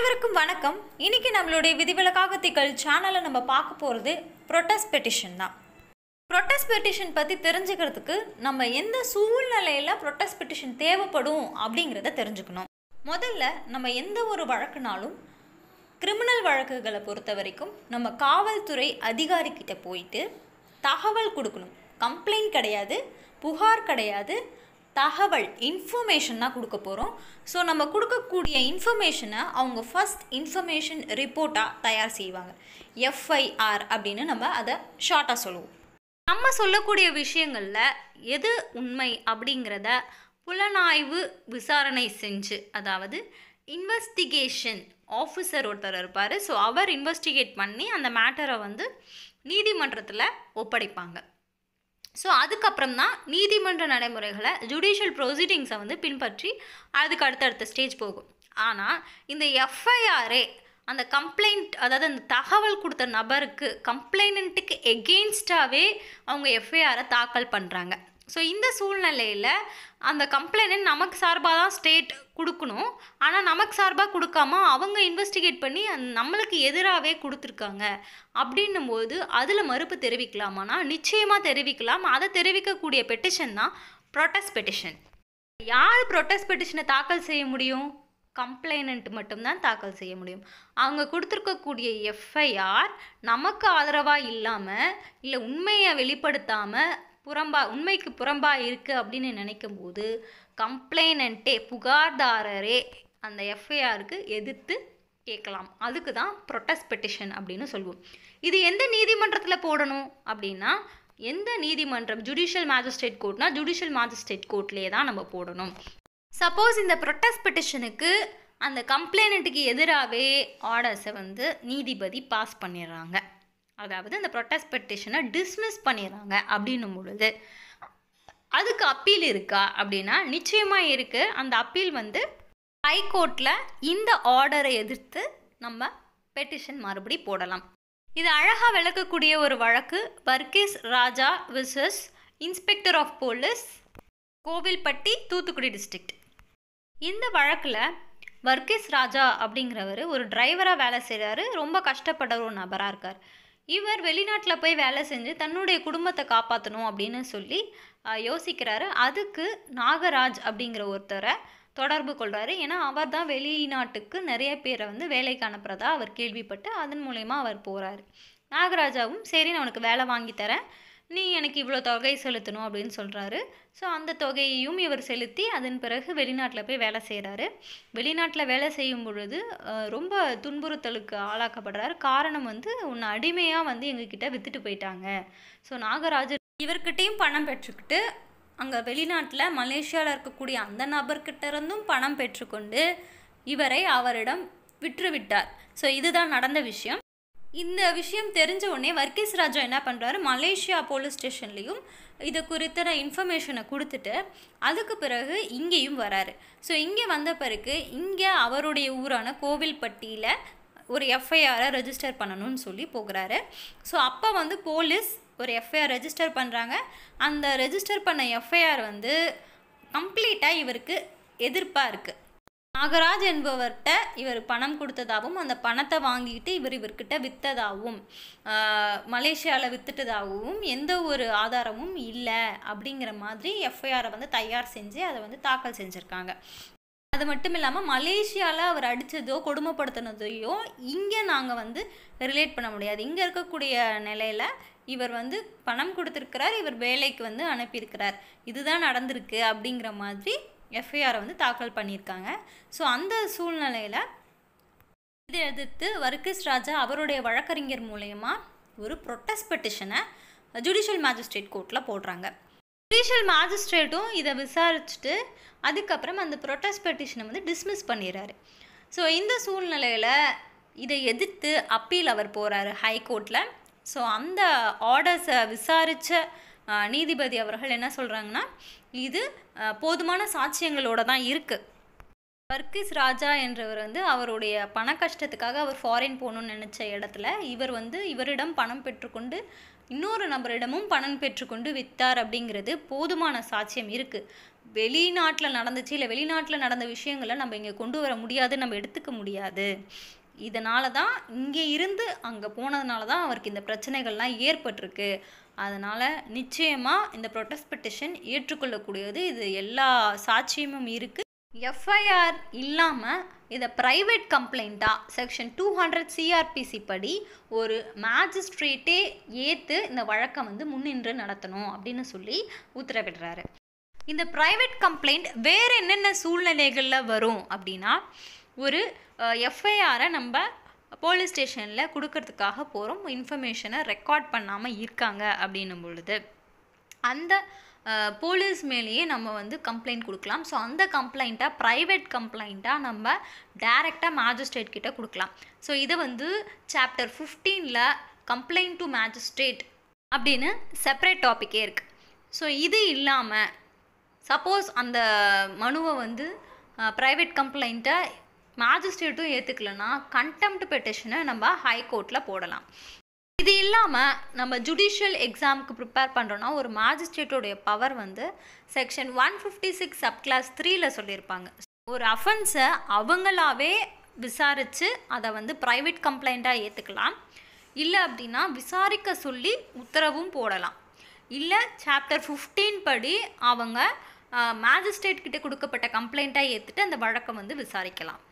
அனைவருக்கும் வணக்கம் இன்னைக்கு நம்மளுடைய விதிவிலக்காக திகழ் சேனலை நம்ம பார்க்க போகிறது ப்ரொட்டஸ்ட் பெட்டிஷன் தான் ப்ரொட்டஸ்ட் பெட்டிஷன் பற்றி தெரிஞ்சுக்கிறதுக்கு நம்ம எந்த சூழ்நிலையில் ப்ரொட்டஸ்ட் பெட்டிஷன் தேவைப்படும் அப்படிங்கிறத தெரிஞ்சுக்கணும் முதல்ல நம்ம எந்த ஒரு வழக்குனாலும் கிரிமினல் வழக்குகளை பொறுத்த வரைக்கும் நம்ம காவல்துறை அதிகாரிக்கிட்ட போயிட்டு தகவல் கொடுக்கணும் கம்ப்ளைண்ட் கிடையாது புகார் கிடையாது தகவல் இன்ஃபர்மேஷன் தான் கொடுக்க போகிறோம் ஸோ நம்ம கொடுக்கக்கூடிய இன்ஃபர்மேஷனை அவங்க ஃபஸ்ட் இன்ஃபர்மேஷன் ரிப்போர்ட்டாக தயார் செய்வாங்க எஃப்ஐஆர் அப்படின்னு நம்ம அதை ஷார்ட்டாக சொல்லுவோம் நம்ம சொல்லக்கூடிய விஷயங்களில் எது உண்மை அப்படிங்கிறத புலனாய்வு விசாரணை செஞ்சு அதாவது இன்வெஸ்டிகேஷன் ஆஃபீஸர் ஒருத்தர் இருப்பார் ஸோ அவர் இன்வெஸ்டிகேட் பண்ணி அந்த மேட்டரை வந்து நீதிமன்றத்தில் ஒப்படைப்பாங்க ஸோ அதுக்கப்புறம் தான் நீதிமன்ற நடைமுறைகளை ஜுடிஷியல் ப்ரொசீடிங்ஸை வந்து பின்பற்றி அதுக்கு அடுத்தடுத்த ஸ்டேஜ் போகும் ஆனால் இந்த எஃப்ஐஆரே அந்த கம்ப்ளைண்ட் அதாவது அந்த தகவல் கொடுத்த நபருக்கு கம்ப்ளைனண்ட்டுக்கு எகெயின்ஸ்டாகவே அவங்க எஃப்ஐஆரை தாக்கல் பண்ணுறாங்க ஸோ இந்த சூழ்நிலையில் அந்த கம்ப்ளைண்ட் நமக்கு சார்பாக தான் ஸ்டேட் கொடுக்கணும் ஆனால் நமக்கு சார்பாக கொடுக்காம அவங்க இன்வெஸ்டிகேட் பண்ணி நம்மளுக்கு எதிராகவே கொடுத்துருக்காங்க அப்படின்னும் போது அதில் மறுப்பு தெரிவிக்கலாமானா நிச்சயமாக தெரிவிக்கலாம் அதை தெரிவிக்கக்கூடிய பெட்டிஷன் தான் ப்ரொட்டஸ்ட் பெட்டிஷன் யார் ப்ரொட்டஸ்ட் பெட்டிஷனை தாக்கல் செய்ய முடியும் கம்ப்ளைனண்ட் மட்டும்தான் தாக்கல் செய்ய முடியும் அவங்க கொடுத்துருக்கக்கூடிய எஃப்ஐஆர் நமக்கு ஆதரவாக இல்லாமல் இல்லை உண்மையை வெளிப்படுத்தாமல் புறம்பா உண்மைக்கு புறம்பா இருக்குது அப்படின்னு நினைக்கும் போது கம்ப்ளைனண்ட்டே புகார்தாரரே அந்த எஃப்ஐஆருக்கு எதிர்த்து கேட்கலாம் அதுக்கு தான் ப்ரொட்டஸ்ட் பெட்டிஷன் அப்படின்னு சொல்லுவோம் இது எந்த நீதிமன்றத்தில் போடணும் அப்படின்னா எந்த நீதிமன்றம் ஜுடிஷியல் மேஜிஸ்ட்ரேட் கோர்ட்னா ஜுடிஷியல் மேஜிஸ்ட்ரேட் கோர்ட்லேயே தான் நம்ம போடணும் சப்போஸ் இந்த ப்ரொட்டஸ்ட் பெட்டிஷனுக்கு அந்த கம்ப்ளைனண்ட்டுக்கு எதிராகவே ஆர்டர்ஸை வந்து நீதிபதி பாஸ் பண்ணிடுறாங்க அதாவது அந்த ப்ரொட்டஸ்ட் பெட்டிஷனை டிஸ்மிஸ் பண்ணிடுறாங்க அப்படின்னும் பொழுது அதுக்கு அப்பீல் இருக்கா அப்படின்னா நிச்சயமாக இருக்குது அந்த அப்பீல் வந்து ஹைகோர்ட்டில் இந்த ஆர்டரை எதிர்த்து நம்ம பெட்டிஷன் மறுபடி போடலாம் இது அழகாக விளக்கக்கூடிய ஒரு வழக்கு Varghese Raja versus inspector of police Kovilpatti Thoothukudi district இந்த வழக்கில் வர்கேஸ் ராஜா அப்படிங்கிறவர் ஒரு டிரைவராக வேலை செய்கிறாரு ரொம்ப கஷ்டப்படுற ஒரு நபராக இருக்கார் இவர் வெளிநாட்டில் போய் வேலை செஞ்சு தன்னுடைய குடும்பத்தை காப்பாற்றணும் அப்படின்னு சொல்லி யோசிக்கிறாரு அதுக்கு நாகராஜ் அப்படிங்கிற ஒருத்தரை தொடர்பு கொள்கிறாரு ஏன்னா அவர் தான் வெளிநாட்டுக்கு நிறைய பேரை வந்து வேலைக்கு அனுப்புகிறதா அவர் கேள்விப்பட்டு அதன் மூலயமா அவர் போகிறாரு நாகராஜாவும் சரி நான் உனக்கு வேலை வாங்கி தரேன் நீ எனக்கு இவ்வளோ தொகை செலுத்தணும் அப்படின்னு சொல்கிறாரு ஸோ அந்த தொகையையும் இவர் செலுத்தி அதன் பிறகு வெளிநாட்டில் போய் வேலை செய்கிறாரு வெளிநாட்டில் வேலை செய்யும் பொழுது ரொம்ப துன்புறுத்தலுக்கு ஆளாக்கப்படுறாரு காரணம் வந்து உன்னை அடிமையாக வந்து எங்ககிட்ட வித்துட்டு போயிட்டாங்க ஸோ நாகராஜர் இவர்கிட்டையும் பணம் பெற்றுக்கிட்டு அங்கே வெளிநாட்டில் மலேசியாவில் இருக்கக்கூடிய அந்த நபர்கிட்ட இருந்தும் பணம் பெற்றுக்கொண்டு இவரை அவரிடம் விற்றுவிட்டார் ஸோ இதுதான் நடந்த விஷயம் இந்த விஷயம் தெரிஞ்ச உடனே வர்க்கீஸ் ராஜா என்ன பண்ணுறாரு மலேசியா போலீஸ் ஸ்டேஷன்லேயும் இது குறித்த இன்ஃபர்மேஷனை கொடுத்துட்டு அதுக்கு பிறகு இங்கேயும் வராரு ஸோ இங்கே வந்த பிறகு இங்கே அவருடைய ஊரான கோவில்பட்டியில் ஒரு எஃப்ஐஆரை ரெஜிஸ்டர் பண்ணணும்னு சொல்லி போகிறாரு ஸோ அப்போ வந்து போலீஸ் ஒரு எஃப்ஐஆர் ரெஜிஸ்டர் பண்ணுறாங்க அந்த ரெஜிஸ்டர் பண்ண எஃப்ஐஆர் வந்து கம்ப்ளீட்டாக இவருக்கு எதிர்ப்பாக இருக்குது நாகராஜ் என்பவர்கிட்ட இவர் பணம் கொடுத்ததாகவும் அந்த பணத்தை வாங்கிக்கிட்டு இவர் இவர்கிட்ட விற்றதாகவும் மலேசியாவில் வித்துட்டதாகவும் எந்த ஒரு ஆதாரமும் இல்லை அப்படிங்கிற மாதிரி எஃப்ஐஆரை வந்து தயார் செஞ்சு அதை வந்து தாக்கல் செஞ்சுருக்காங்க அது மட்டும் இல்லாமல் மலேசியாவில் அவர் அடித்ததோ கொடுமைப்படுத்தினதையோ இங்கே நாங்கள் வந்து ரிலேட் பண்ண முடியாது இங்கே இருக்கக்கூடிய நிலையில் இவர் வந்து பணம் கொடுத்துருக்கிறார் இவர் வேலைக்கு வந்து அனுப்பியிருக்கிறார் இதுதான் நடந்திருக்கு அப்படிங்கிற மாதிரி எஃப்ஐஆர் வந்து தாக்கல் பண்ணியிருக்காங்க ஸோ அந்த சூழ்நிலையில் இதை எதிர்த்து வர்க்கிஸ் ராஜா அவருடைய வழக்கறிஞர் மூலயமா ஒரு ப்ரொட்டஸ்ட் பெட்டிஷனை ஜுடிஷியல் மேஜிஸ்ட்ரேட் கோர்ட்டில் போடுறாங்க ஜுடிஷியல் மேஜிஸ்ட்ரேட்டும் இதை விசாரிச்சுட்டு அதுக்கப்புறம் அந்த ப்ரொட்டஸ்ட் பெட்டிஷனை வந்து டிஸ்மிஸ் பண்ணிடுறாரு ஸோ இந்த சூழ்நிலையில் இதை எதிர்த்து அப்பீல் அவர் போகிறாரு ஹைகோர்ட்டில் ஸோ அந்த ஆர்டர்ஸை விசாரித்த நீதிபதி அவர்கள் என்ன சொல்கிறாங்கன்னா இது போதுமான சாட்சியங்களோட தான் இருக்குது பர்கிஸ் ராஜா என்றவர் வந்து அவருடைய பண கஷ்டத்துக்காக அவர் ஃபாரின் போகணும்னு நினச்ச இடத்துல இவர் வந்து இவரிடம் பணம் பெற்றுக்கொண்டு இன்னொரு நபரிடமும் பணம் பெற்றுக்கொண்டு விற்றார் அப்படிங்கிறது போதுமான சாட்சியம் இருக்குது வெளிநாட்டில் நடந்துச்சு இல்லை வெளிநாட்டில் நடந்த விஷயங்களை நம்ம இங்கே கொண்டு வர முடியாது நம்ம எடுத்துக்க முடியாது இதனால தான் இங்கே இருந்து அங்கே போனதுனால தான் அவருக்கு இந்த பிரச்சனைகள்லாம் ஏற்பட்டிருக்கு அதனால் நிச்சயமாக இந்த ப்ரொட்டஸ்ட் பெட்டிஷன் ஏற்றுக்கொள்ளக்கூடியது இது எல்லா சாட்சியமும் இருக்குது எஃப்ஐஆர் இல்லாமல் இதை ப்ரைவேட் கம்ப்ளைண்ட்டாக செக்ஷன் டூ ஹண்ட்ரட் சிஆர்பிசி படி ஒரு மேஜிஸ்ட்ரேட்டே ஏற்று இந்த வழக்கை வந்து முன்னின்று நடத்தணும் அப்படின்னு சொல்லி உத்தரவிடுறாரு இந்த ப்ரைவேட் கம்ப்ளைண்ட் வேறு என்னென்ன சூழ்நிலைகளில் வரும் அப்படின்னா ஒரு எஃப்ஐஆரை நம்ம போலீஸ் ஸ்டேஷனில் கொடுக்கறதுக்காக போகிறோம் இன்ஃபர்மேஷனை ரெக்கார்ட் பண்ணாமல் இருக்காங்க அப்படின்னும் பொழுது அந்த போலீஸ் மேலேயே நம்ம வந்து கம்ப்ளைண்ட் கொடுக்கலாம் ஸோ அந்த கம்ப்ளைண்ட்டாக ப்ரைவேட் கம்ப்ளைண்ட்டாக நம்ம டைரெக்டாக மேஜிஸ்ட்ரேட் கிட்டே கொடுக்கலாம் ஸோ இதை வந்து சாப்டர் ஃபிஃப்டீனில் கம்ப்ளைண்ட் டு மேஜிஸ்ட்ரேட் அப்படின்னு செப்பரேட் டாப்பிக்கே இருக்குது ஸோ இது இல்லாமல் சப்போஸ் அந்த மனுவை வந்து ப்ரைவேட் கம்ப்ளைண்ட்டை மேஜிஸ்ட்ரேட்டும் ஏற்றுக்கலன்னா கண்டெம்ட் பெட்டிஷனை நம்ம ஹைகோர்ட்டில் போடலாம் இது இல்லாமல் நம்ம ஜுடிஷியல் எக்ஸாமுக்கு ப்ரிப்பேர் பண்ணுறோன்னா ஒரு மேஜிஸ்ட்ரேட்டோடைய பவர் வந்து section one fifty six sub clause த்ரீல சொல்லியிருப்பாங்க ஒரு அஃபென்ஸை அவங்களாவே விசாரித்து அதை வந்து ப்ரைவேட் கம்ப்ளைண்ட்டாக ஏற்றுக்கலாம் இல்லை அப்படின்னா விசாரிக்க சொல்லி உத்தரவும் போடலாம் இல்லை சாப்டர் ஃபிஃப்டீன் படி அவங்க மேஜிஸ்ட்ரேட் கிட்டே கொடுக்கப்பட்ட கம்ப்ளைண்ட்டாக ஏற்றுட்டு அந்த வழக்கம் வந்து விசாரிக்கலாம்